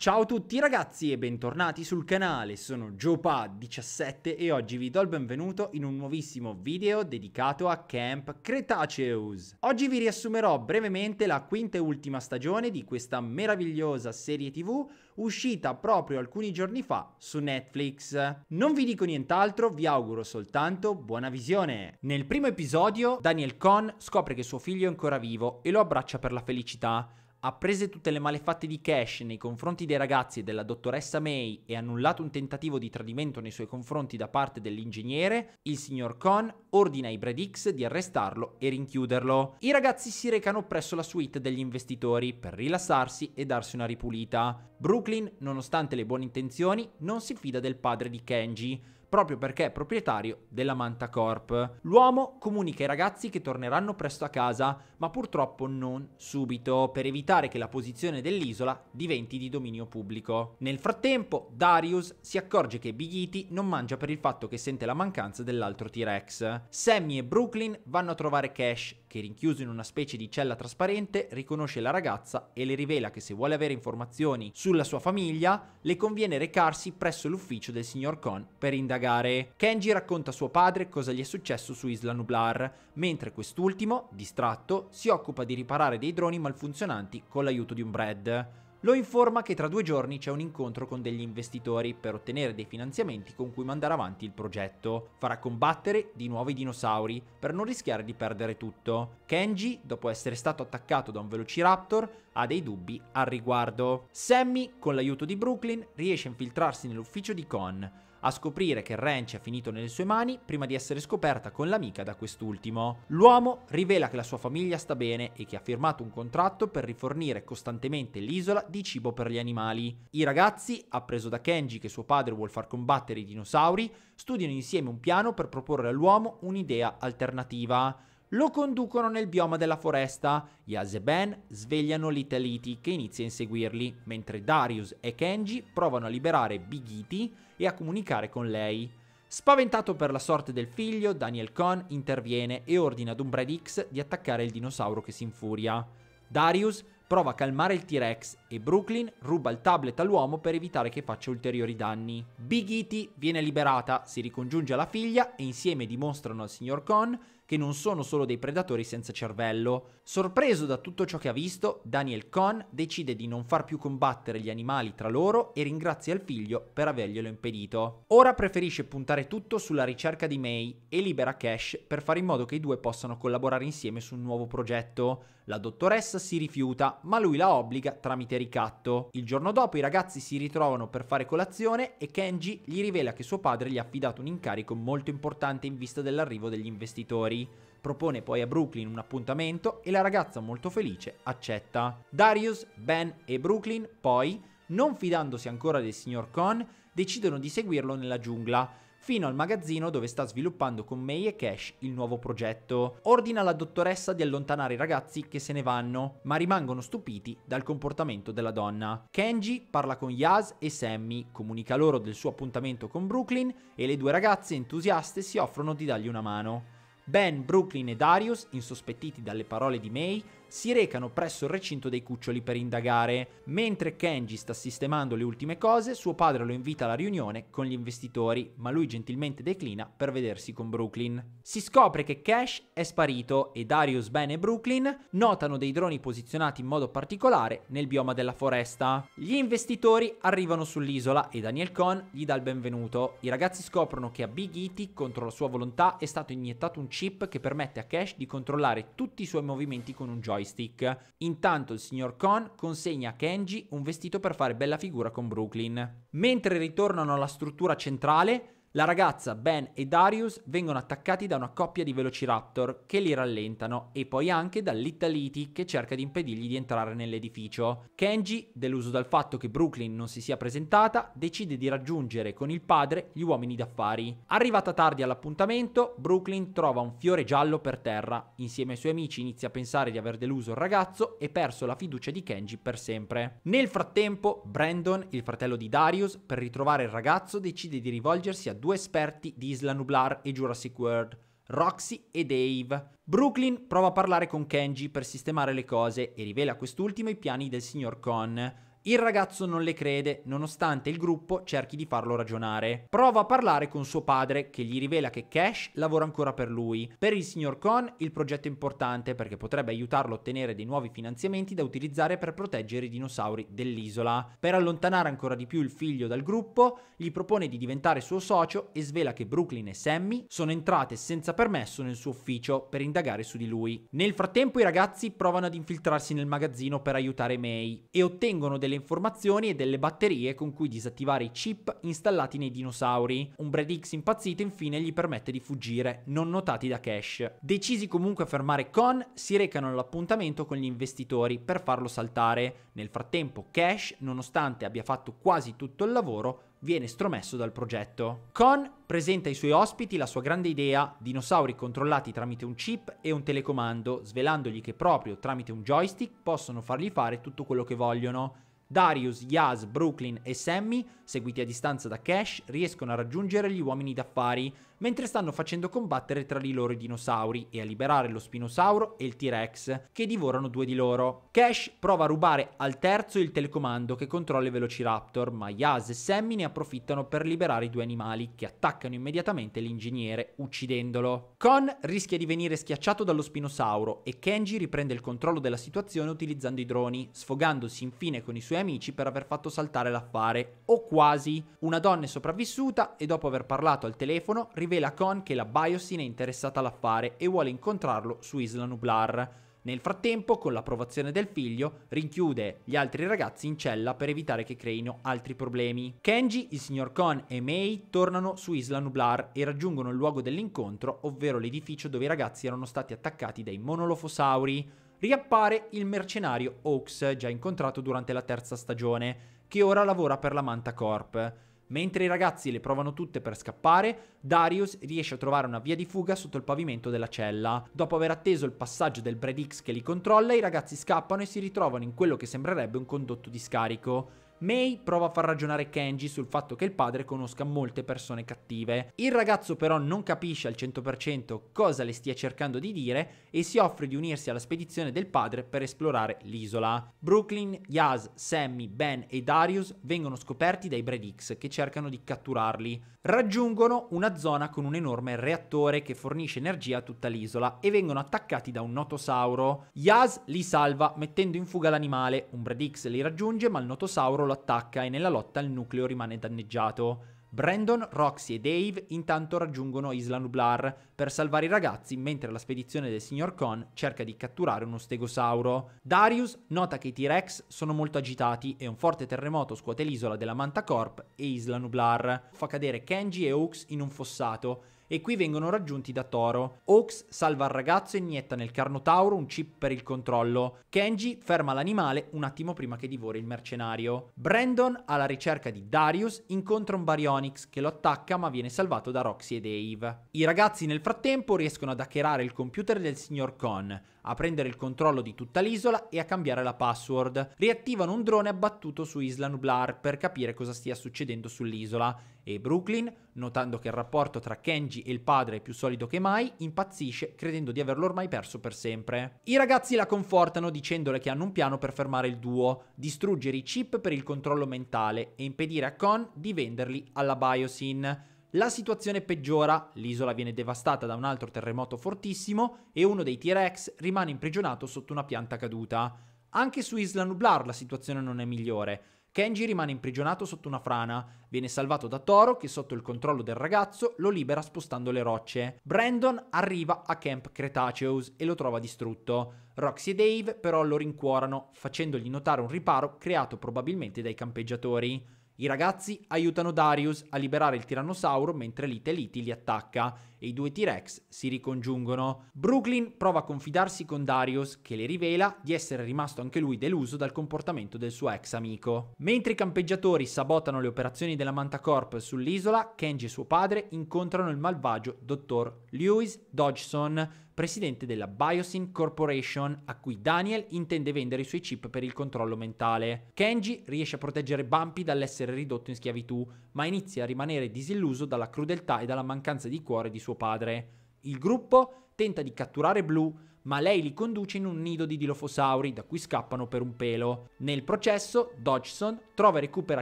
Ciao a tutti ragazzi e bentornati sul canale, sono JoePad17 e oggi vi do il benvenuto in un nuovissimo video dedicato a Camp Cretaceous. Oggi vi riassumerò brevemente la quinta e ultima stagione di questa meravigliosa serie tv uscita proprio alcuni giorni fa su Netflix. Non vi dico nient'altro, vi auguro soltanto buona visione. Nel primo episodio Daniel Cohn scopre che suo figlio è ancora vivo e lo abbraccia per la felicità apprese tutte le malefatte di Cash nei confronti dei ragazzi e della dottoressa May e annullato un tentativo di tradimento nei suoi confronti da parte dell'ingegnere, il signor Con ordina ai X di arrestarlo e rinchiuderlo. I ragazzi si recano presso la suite degli investitori per rilassarsi e darsi una ripulita. Brooklyn, nonostante le buone intenzioni, non si fida del padre di Kenji, proprio perché è proprietario della Manta Corp. L'uomo comunica ai ragazzi che torneranno presto a casa, ma purtroppo non subito, per evitare che la posizione dell'isola diventi di dominio pubblico. Nel frattempo, Darius si accorge che Bighiti non mangia per il fatto che sente la mancanza dell'altro T-Rex. Sammy e Brooklyn vanno a trovare Cash, che rinchiuso in una specie di cella trasparente riconosce la ragazza e le rivela che se vuole avere informazioni sulla sua famiglia, le conviene recarsi presso l'ufficio del signor Con per indagare cagare. Kenji racconta a suo padre cosa gli è successo su Isla Nublar, mentre quest'ultimo, distratto, si occupa di riparare dei droni malfunzionanti con l'aiuto di un Brad. Lo informa che tra due giorni c'è un incontro con degli investitori per ottenere dei finanziamenti con cui mandare avanti il progetto. Farà combattere di nuovo i dinosauri per non rischiare di perdere tutto. Kenji, dopo essere stato attaccato da un velociraptor, ha dei dubbi al riguardo. Sammy, con l'aiuto di Brooklyn, riesce a infiltrarsi nell'ufficio di Con, a scoprire che Ranch è finito nelle sue mani prima di essere scoperta con l'amica da quest'ultimo. L'uomo rivela che la sua famiglia sta bene e che ha firmato un contratto per rifornire costantemente l'isola di cibo per gli animali. I ragazzi, appreso da Kenji che suo padre vuole far combattere i dinosauri, studiano insieme un piano per proporre all'uomo un'idea alternativa lo conducono nel bioma della foresta. Gli Azeben svegliano l'Italiti che inizia a inseguirli, mentre Darius e Kenji provano a liberare Big Bigiti e a comunicare con lei. Spaventato per la sorte del figlio, Daniel Cohn interviene e ordina ad Umbred X di attaccare il dinosauro che si infuria. Darius prova a calmare il T-Rex e Brooklyn ruba il tablet all'uomo per evitare che faccia ulteriori danni. Big Itty viene liberata, si ricongiunge alla figlia e insieme dimostrano al signor Cohn che non sono solo dei predatori senza cervello. Sorpreso da tutto ciò che ha visto, Daniel Cohn decide di non far più combattere gli animali tra loro e ringrazia il figlio per averglielo impedito. Ora preferisce puntare tutto sulla ricerca di May e libera Cash per fare in modo che i due possano collaborare insieme su un nuovo progetto. La dottoressa si rifiuta, ma lui la obbliga tramite ricatto. Il giorno dopo i ragazzi si ritrovano per fare colazione e Kenji gli rivela che suo padre gli ha affidato un incarico molto importante in vista dell'arrivo degli investitori lei. Propone poi a Brooklyn un appuntamento e la ragazza molto felice accetta. Darius, Ben e Brooklyn poi, non fidandosi ancora del signor Con, decidono di seguirlo nella giungla, fino al magazzino dove sta sviluppando con May e Cash il nuovo progetto. Ordina alla dottoressa di allontanare i ragazzi che se ne vanno, ma rimangono stupiti dal comportamento della donna. Kenji parla con Yas e Sammy, comunica loro del suo appuntamento con Brooklyn e le due ragazze entusiaste si offrono di dargli una mano. Ben, Brooklyn e Darius, insospettiti dalle parole di May, si recano presso il recinto dei cuccioli per indagare. Mentre Kenji sta sistemando le ultime cose, suo padre lo invita alla riunione con gli investitori, ma lui gentilmente declina per vedersi con Brooklyn. Si scopre che Cash è sparito e Darius, Ben e Brooklyn notano dei droni posizionati in modo particolare nel bioma della foresta. Gli investitori arrivano sull'isola e Daniel Cohn gli dà il benvenuto. I ragazzi scoprono che a Big Itty, contro la sua volontà, è stato iniettato un chip che permette a Cash di controllare tutti i suoi movimenti con un joystick. Intanto il signor Khan consegna a Kenji un vestito per fare bella figura con Brooklyn. Mentre ritornano alla struttura centrale, la ragazza, Ben e Darius vengono attaccati da una coppia di velociraptor che li rallentano e poi anche dall'Italiti che cerca di impedirgli di entrare nell'edificio. Kenji, deluso dal fatto che Brooklyn non si sia presentata, decide di raggiungere con il padre gli uomini d'affari. Arrivata tardi all'appuntamento, Brooklyn trova un fiore giallo per terra. Insieme ai suoi amici inizia a pensare di aver deluso il ragazzo e perso la fiducia di Kenji per sempre. Nel frattempo, Brandon, il fratello di Darius, per ritrovare il ragazzo decide di rivolgersi a due due esperti di Isla Nublar e Jurassic World, Roxy e Dave. Brooklyn prova a parlare con Kenji per sistemare le cose e rivela a quest'ultimo i piani del signor Con. Il ragazzo non le crede, nonostante il gruppo cerchi di farlo ragionare. Prova a parlare con suo padre, che gli rivela che Cash lavora ancora per lui. Per il signor Con il progetto è importante perché potrebbe aiutarlo a ottenere dei nuovi finanziamenti da utilizzare per proteggere i dinosauri dell'isola. Per allontanare ancora di più il figlio dal gruppo, gli propone di diventare suo socio e svela che Brooklyn e Sammy sono entrate senza permesso nel suo ufficio per indagare su di lui. Nel frattempo i ragazzi provano ad infiltrarsi nel magazzino per aiutare May e ottengono delle delle informazioni e delle batterie con cui disattivare i chip installati nei dinosauri. Un X impazzito infine gli permette di fuggire, non notati da Cash. Decisi comunque a fermare Con, si recano all'appuntamento con gli investitori per farlo saltare. Nel frattempo Cash, nonostante abbia fatto quasi tutto il lavoro, viene stromesso dal progetto. Con presenta ai suoi ospiti la sua grande idea, dinosauri controllati tramite un chip e un telecomando, svelandogli che proprio tramite un joystick possono fargli fare tutto quello che vogliono, Darius, Yas, Brooklyn e Sammy, seguiti a distanza da Cash, riescono a raggiungere gli uomini d'affari, mentre stanno facendo combattere tra di loro i dinosauri e a liberare lo spinosauro e il T-Rex, che divorano due di loro. Cash prova a rubare al terzo il telecomando che controlla i Velociraptor, ma Yas e Sammy ne approfittano per liberare i due animali, che attaccano immediatamente l'ingegnere, uccidendolo. Con rischia di venire schiacciato dallo spinosauro e Kenji riprende il controllo della situazione utilizzando i droni, sfogandosi infine con i suoi suoi amici per aver fatto saltare l'affare, o quasi. Una donna è sopravvissuta e dopo aver parlato al telefono rivela a Con che la Biosyn è interessata all'affare e vuole incontrarlo su Isla Nublar. Nel frattempo, con l'approvazione del figlio, rinchiude gli altri ragazzi in cella per evitare che creino altri problemi. Kenji, il signor Kon e Mei tornano su Isla Nublar e raggiungono il luogo dell'incontro, ovvero l'edificio dove i ragazzi erano stati attaccati dai monolofosauri riappare il mercenario Oaks, già incontrato durante la terza stagione, che ora lavora per la Manta Corp. Mentre i ragazzi le provano tutte per scappare, Darius riesce a trovare una via di fuga sotto il pavimento della cella. Dopo aver atteso il passaggio del Bred X che li controlla, i ragazzi scappano e si ritrovano in quello che sembrerebbe un condotto di scarico. May prova a far ragionare Kenji sul fatto che il padre conosca molte persone cattive. Il ragazzo però non capisce al 100% cosa le stia cercando di dire e si offre di unirsi alla spedizione del padre per esplorare l'isola. Brooklyn, Yas, Sammy, Ben e Darius vengono scoperti dai Bredix che cercano di catturarli. Raggiungono una zona con un enorme reattore che fornisce energia a tutta l'isola e vengono attaccati da un notosauro. Yas li salva mettendo in fuga l'animale, un Bredix li raggiunge ma il notosauro lo attacca e nella lotta il nucleo rimane danneggiato. Brandon, Roxy e Dave intanto raggiungono Isla Nublar per salvare i ragazzi mentre la spedizione del signor Khan cerca di catturare uno stegosauro. Darius nota che i T-Rex sono molto agitati e un forte terremoto scuote l'isola della Manta Corp e Isla Nublar. Fa cadere Kenji e Oaks in un fossato e qui vengono raggiunti da Toro. Oaks salva il ragazzo e inietta nel Carnotauro un chip per il controllo. Kenji ferma l'animale un attimo prima che divori il mercenario. Brandon, alla ricerca di Darius, incontra un Baryonyx che lo attacca ma viene salvato da Roxy e Dave. I ragazzi nel frattempo riescono ad hackerare il computer del signor Con, a prendere il controllo di tutta l'isola e a cambiare la password. Riattivano un drone abbattuto su Isla Nublar per capire cosa stia succedendo sull'isola e Brooklyn, notando che il rapporto tra Kenji e il padre è più solido che mai, impazzisce credendo di averlo ormai perso per sempre. I ragazzi la confortano dicendole che hanno un piano per fermare il duo, distruggere i chip per il controllo mentale e impedire a Con di venderli alla Biosyn. La situazione peggiora, l'isola viene devastata da un altro terremoto fortissimo e uno dei T-Rex rimane imprigionato sotto una pianta caduta. Anche su Isla Nublar la situazione non è migliore. Kenji rimane imprigionato sotto una frana, viene salvato da Toro che sotto il controllo del ragazzo lo libera spostando le rocce. Brandon arriva a Camp Cretaceous e lo trova distrutto. Roxy e Dave però lo rincuorano facendogli notare un riparo creato probabilmente dai campeggiatori. I ragazzi aiutano Darius a liberare il tirannosauro mentre Lite Liti li attacca e i due T-Rex si ricongiungono. Brooklyn prova a confidarsi con Darius, che le rivela di essere rimasto anche lui deluso dal comportamento del suo ex amico. Mentre i campeggiatori sabotano le operazioni della Mantacorp sull'isola, Kenji e suo padre incontrano il malvagio dottor Lewis Dodgson, presidente della Biosyn Corporation, a cui Daniel intende vendere i suoi chip per il controllo mentale. Kenji riesce a proteggere Bumpy dall'essere ridotto in schiavitù, ma inizia a rimanere disilluso dalla crudeltà e dalla mancanza di cuore di suo suo padre. Il gruppo tenta di catturare Blue, ma lei li conduce in un nido di dilofosauri da cui scappano per un pelo. Nel processo, Dodgson trova e recupera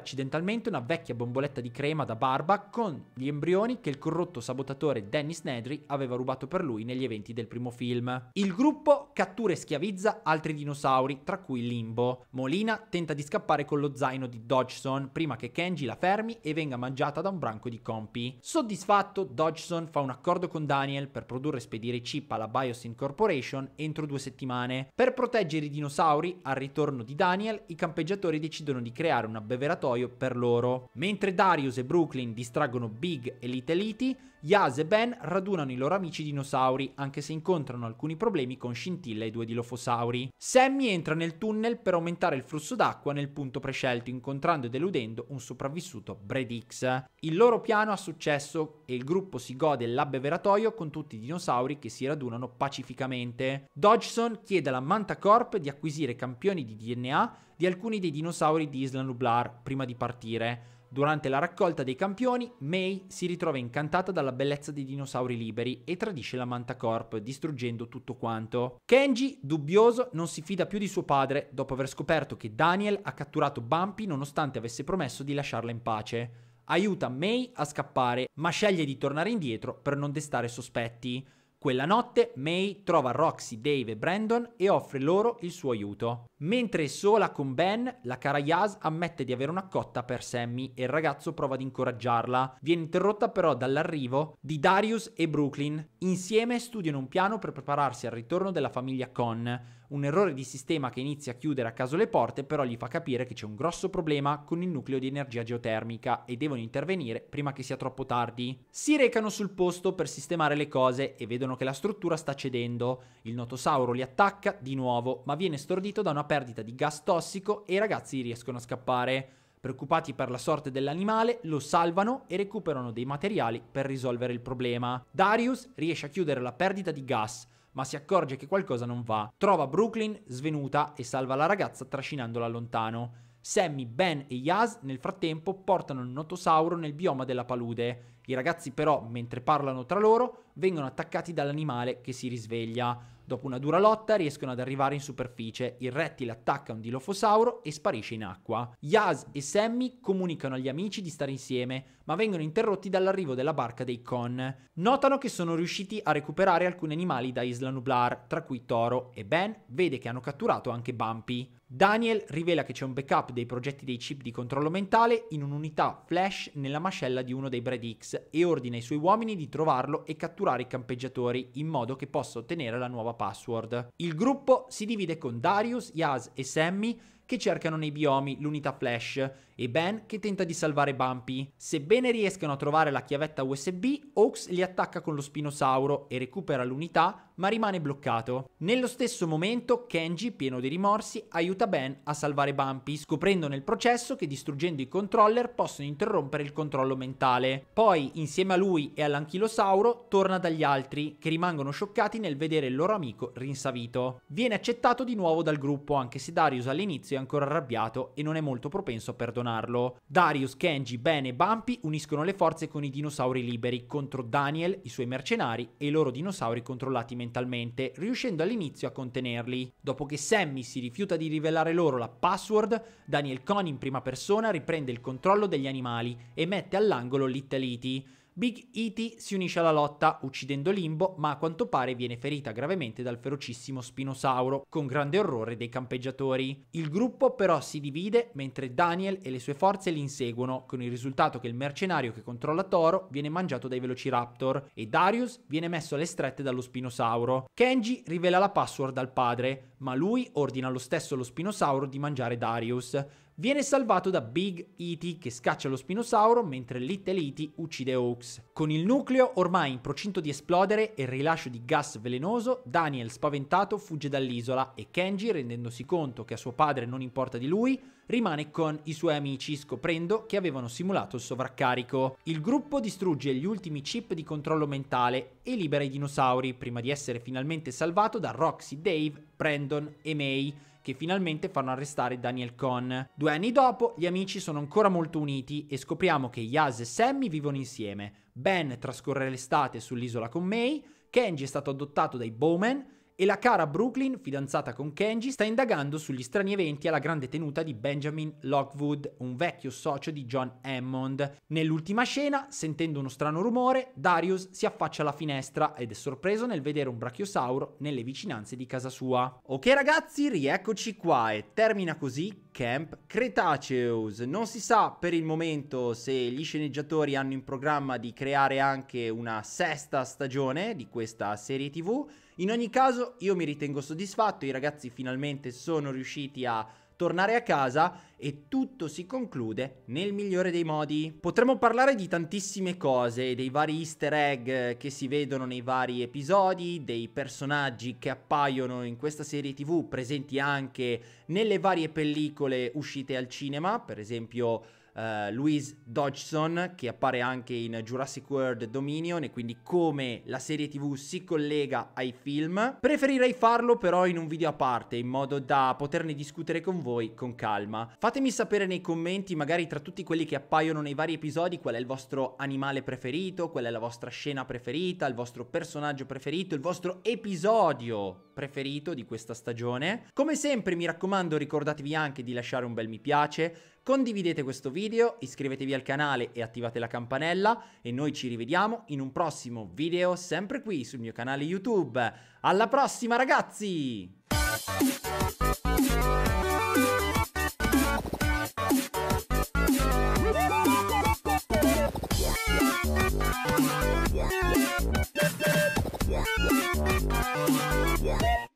accidentalmente una vecchia bomboletta di crema da barba con gli embrioni che il corrotto sabotatore Dennis Nedry aveva rubato per lui negli eventi del primo film. Il gruppo cattura e schiavizza altri dinosauri, tra cui Limbo. Molina tenta di scappare con lo zaino di Dodgson prima che Kenji la fermi e venga mangiata da un branco di compi. Soddisfatto, Dodgson fa un accordo con Daniel per produrre e spedire chip alla Biosyn Corporation entro due settimane. Per proteggere i dinosauri, al ritorno di Daniel, i campeggiatori decidono di creare un abbeveratoio per loro. Mentre Darius e Brooklyn distraggono Big e Little Liteliti, Yas e Ben radunano i loro amici dinosauri, anche se incontrano alcuni problemi con Shinty scintilla i due dilofosauri. Sammy entra nel tunnel per aumentare il flusso d'acqua nel punto prescelto, incontrando e deludendo un sopravvissuto Bredix. Il loro piano ha successo e il gruppo si gode l'abbeveratoio con tutti i dinosauri che si radunano pacificamente. Dodgson chiede alla Manta Corp di acquisire campioni di DNA di alcuni dei dinosauri di Isla Nublar prima di partire Durante la raccolta dei campioni, May si ritrova incantata dalla bellezza dei dinosauri liberi e tradisce la Mantacorp, distruggendo tutto quanto. Kenji, dubbioso, non si fida più di suo padre dopo aver scoperto che Daniel ha catturato Bumpy nonostante avesse promesso di lasciarla in pace. Aiuta May a scappare, ma sceglie di tornare indietro per non destare sospetti. Quella notte May trova Roxy, Dave e Brandon e offre loro il suo aiuto. Mentre è sola con Ben, la cara Yas ammette di avere una cotta per Sammy e il ragazzo prova ad incoraggiarla. Viene interrotta però dall'arrivo di Darius e Brooklyn. Insieme studiano un piano per prepararsi al ritorno della famiglia Con un errore di sistema che inizia a chiudere a caso le porte, però gli fa capire che c'è un grosso problema con il nucleo di energia geotermica e devono intervenire prima che sia troppo tardi. Si recano sul posto per sistemare le cose e vedono che la struttura sta cedendo. Il notosauro li attacca di nuovo, ma viene stordito da una perdita di gas tossico e i ragazzi riescono a scappare. Preoccupati per la sorte dell'animale, lo salvano e recuperano dei materiali per risolvere il problema. Darius riesce a chiudere la perdita di gas, ma si accorge che qualcosa non va. Trova Brooklyn svenuta e salva la ragazza trascinandola lontano. Sammy, Ben e Yas nel frattempo portano il notosauro nel bioma della palude. I ragazzi però, mentre parlano tra loro, vengono attaccati dall'animale che si risveglia. Dopo una dura lotta riescono ad arrivare in superficie, il rettile attacca un dilofosauro e sparisce in acqua. Yas e Sammy comunicano agli amici di stare insieme, ma vengono interrotti dall'arrivo della barca dei Con. Notano che sono riusciti a recuperare alcuni animali da Isla Nublar, tra cui Toro, e Ben vede che hanno catturato anche Bumpy. Daniel rivela che c'è un backup dei progetti dei chip di controllo mentale in un'unità flash nella mascella di uno dei Brad X e ordina ai suoi uomini di trovarlo e catturare i campeggiatori in modo che possa ottenere la nuova password. Il gruppo si divide con Darius, Yaz e Sammy che cercano nei biomi l'unità Flash e Ben che tenta di salvare Bumpy. Sebbene riescano a trovare la chiavetta USB, Oaks li attacca con lo spinosauro e recupera l'unità, ma rimane bloccato. Nello stesso momento, Kenji, pieno di rimorsi, aiuta Ben a salvare Bumpy, scoprendo nel processo che distruggendo i controller possono interrompere il controllo mentale. Poi, insieme a lui e all'anchilosauro, torna dagli altri, che rimangono scioccati nel vedere il loro amico rinsavito. Viene accettato di nuovo dal gruppo, anche se Darius all'inizio è ancora arrabbiato e non è molto propenso a perdonarlo. Darius, Kenji, Ben e Bumpy uniscono le forze con i dinosauri liberi contro Daniel, i suoi mercenari e i loro dinosauri controllati mentalmente, riuscendo all'inizio a contenerli. Dopo che Sammy si rifiuta di rivelare loro la password, Daniel Con in prima persona riprende il controllo degli animali e mette all'angolo Little Italy. Big E.T. si unisce alla lotta uccidendo Limbo, ma a quanto pare viene ferita gravemente dal ferocissimo Spinosauro, con grande orrore dei campeggiatori. Il gruppo però si divide mentre Daniel e le sue forze li inseguono, con il risultato che il mercenario che controlla Toro viene mangiato dai Velociraptor e Darius viene messo alle strette dallo Spinosauro. Kenji rivela la password al padre, ma lui ordina lo stesso allo Spinosauro di mangiare Darius. Viene salvato da Big E.T. che scaccia lo spinosauro mentre Little E.T. uccide Oaks. Con il nucleo ormai in procinto di esplodere e il rilascio di gas velenoso, Daniel spaventato fugge dall'isola e Kenji, rendendosi conto che a suo padre non importa di lui, rimane con i suoi amici scoprendo che avevano simulato il sovraccarico. Il gruppo distrugge gli ultimi chip di controllo mentale e libera i dinosauri prima di essere finalmente salvato da Roxy, Dave, Brandon e May che finalmente fanno arrestare Daniel Cohn. Due anni dopo, gli amici sono ancora molto uniti e scopriamo che Yas e Sammy vivono insieme. Ben trascorre l'estate sull'isola con May, Kenji è stato adottato dai Bowman e la cara Brooklyn, fidanzata con Kenji, sta indagando sugli strani eventi alla grande tenuta di Benjamin Lockwood, un vecchio socio di John Hammond. Nell'ultima scena, sentendo uno strano rumore, Darius si affaccia alla finestra ed è sorpreso nel vedere un brachiosauro nelle vicinanze di casa sua. Ok ragazzi, rieccoci qua e termina così Camp Cretaceous. Non si sa per il momento se gli sceneggiatori hanno in programma di creare anche una sesta stagione di questa serie tv, in ogni caso io mi ritengo soddisfatto, i ragazzi finalmente sono riusciti a tornare a casa e tutto si conclude nel migliore dei modi. Potremmo parlare di tantissime cose, dei vari easter egg che si vedono nei vari episodi, dei personaggi che appaiono in questa serie tv presenti anche nelle varie pellicole uscite al cinema, per esempio uh, Louise Dodgson che appare anche in Jurassic World Dominion e quindi come la serie tv si collega ai film. Preferirei farlo però in un video a parte in modo da poterne discutere con voi con calma. Fatemi sapere nei commenti magari tra tutti quelli che appaiono nei vari episodi qual è il vostro animale preferito, qual è la vostra scena preferita, il vostro personaggio preferito, il vostro episodio preferito di questa stagione. Come sempre mi raccomando ricordatevi anche di lasciare un bel mi piace, condividete questo video, iscrivetevi al canale e attivate la campanella e noi ci rivediamo in un prossimo video sempre qui sul mio canale YouTube. Alla prossima ragazzi! Yeah.